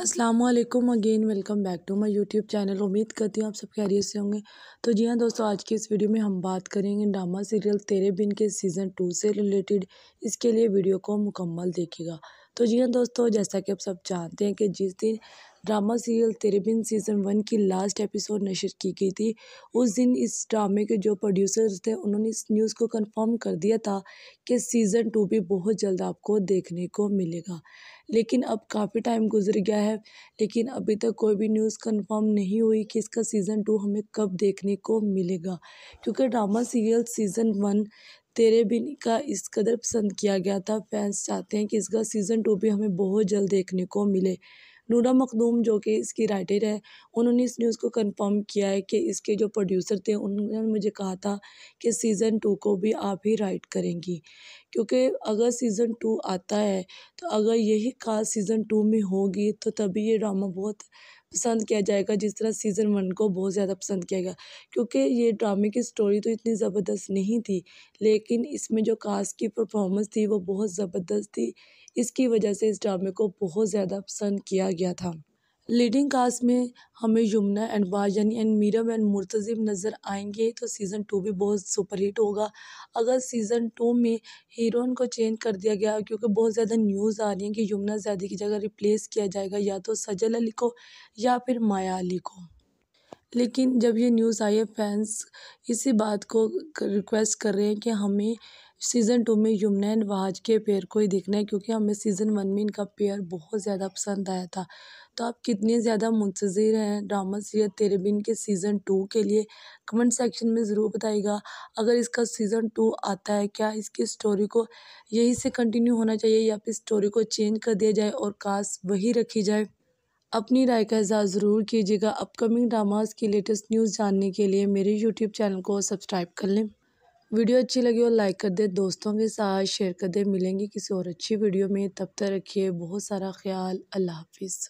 अस्सलाम वालेकुम again welcome back to my YouTube channel उम्मीद करती हूँ आप सब खैरियत से होंगे तो जी हाँ दोस्तों आज की इस वीडियो में हम बात करेंगे ड्रामा सीरियल तेरे बिन के सीज़न टू से रिलेटेड इसके लिए वीडियो को मुकम्मल देखिएगा तो जी हाँ दोस्तों जैसा कि आप सब जानते हैं कि जिस दिन drama serial Tere Bin season one की लास्ट एपिसोड नशर की गई थी उस दिन इस ड्रामे के जो प्रोड्यूसर्स थे उन्होंने इस न्यूज़ को कंफर्म कर दिया था कि सीज़न टू भी बहुत जल्द आपको देखने को मिलेगा लेकिन अब काफ़ी टाइम गुजर गया है लेकिन अभी तक कोई भी न्यूज़ कंफर्म नहीं हुई कि इसका सीज़न टू हमें कब देखने को मिलेगा क्योंकि ड्रामा सीरियल सीज़न वन तेरे बिन का इस कदर पसंद किया गया था फैंस चाहते हैं कि इसका सीज़न टू भी हमें बहुत जल्द देखने को मिले नूरा मखदूम जो कि इसकी राइटर है उन्होंने इस न्यूज़ को कंफर्म किया है कि इसके जो प्रोड्यूसर थे उन्होंने मुझे कहा था कि सीज़न टू को भी आप ही राइट करेंगी क्योंकि अगर सीज़न टू आता है तो अगर यही खास सीज़न टू में होगी तो तभी ये ड्रामा बहुत पसंद किया जाएगा जिस तरह सीज़न वन को बहुत ज़्यादा पसंद किया गया क्योंकि ये ड्रामे की स्टोरी तो इतनी ज़बरदस्त नहीं थी लेकिन इसमें जो कास्ट की परफॉर्मेंस थी वो बहुत ज़बरदस्त थी इसकी वजह से इस ड्रामे को बहुत ज़्यादा पसंद किया गया था लीडिंग कास्ट में हमें यमुना एंड बाजन एंड मीरम एंड मुर्तज़िम नज़र आएंगे तो सीज़न टू भी बहुत सुपरहिट होगा अगर सीज़न टू में हीरोइन को चेंज कर दिया गया क्योंकि बहुत ज़्यादा न्यूज़ आ रही है कि यमुना ज़्यादा की जगह रिप्लेस किया जाएगा या तो सजल अली को या फिर माया अली को लेकिन जब ये न्यूज़ आई है फैंस इसी बात को रिक्वेस्ट कर रहे हैं कि हमें सीज़न टू में यमुना एंड वहाज के पेयर को ही देखना है क्योंकि हमें सीज़न वन में इनका पेयर बहुत ज़्यादा पसंद आया था तो आप कितने ज़्यादा मुंतज़र हैं ड्रामा सीरियल तेरे बिन के सीज़न टू के लिए कमेंट सेक्शन में ज़रूर बताइएगा अगर इसका सीज़न टू आता है क्या इसकी स्टोरी को यहीं से कंटिन्यू होना चाहिए या फिर स्टोरी को चेंज कर दिया जाए और कास्ट वही रखी जाए अपनी राय का इजाज़ ज़रूर कीजिएगा अपकमिंग ड्रामाज़ की लेटेस्ट न्यूज़ जानने के लिए मेरे यूट्यूब चैनल को सब्सक्राइब कर लें वीडियो अच्छी लगी हो लाइक कर दे दोस्तों के साथ शेयर कर दे मिलेंगे किसी और अच्छी वीडियो में तब तक रखिए बहुत सारा ख्याल अल्लाह हाफिज़